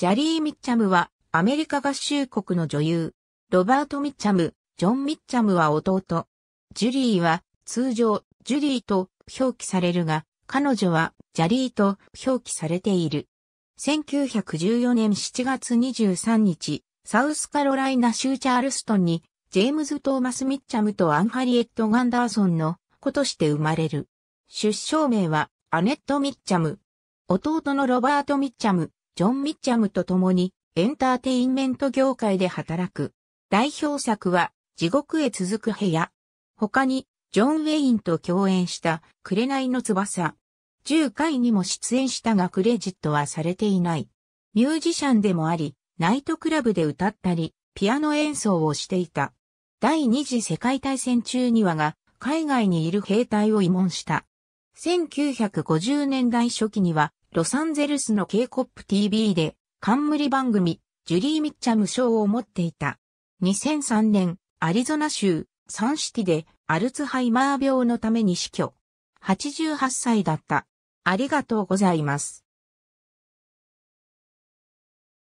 ジャリー・ミッチャムは、アメリカ合衆国の女優。ロバート・ミッチャム、ジョン・ミッチャムは弟。ジュリーは、通常、ジュリーと表記されるが、彼女は、ジャリーと表記されている。1914年7月23日、サウスカロライナ州チャールストンに、ジェームズ・トーマス・ミッチャムとアン・ハリエット・ガンダーソンの子として生まれる。出生名は、アネット・ミッチャム。弟のロバート・ミッチャム、ジョン・ミッチャムと共にエンターテインメント業界で働く。代表作は地獄へ続く部屋。他にジョン・ウェインと共演した紅の翼。10回にも出演したがクレジットはされていない。ミュージシャンでもあり、ナイトクラブで歌ったり、ピアノ演奏をしていた。第二次世界大戦中にはが、海外にいる兵隊を慰問した。1950年代初期には、ロサンゼルスの K-COP TV で冠番組ジュリー・ミッチャム賞を持っていた。2003年、アリゾナ州サンシティでアルツハイマー病のために死去。88歳だった。ありがとうございます。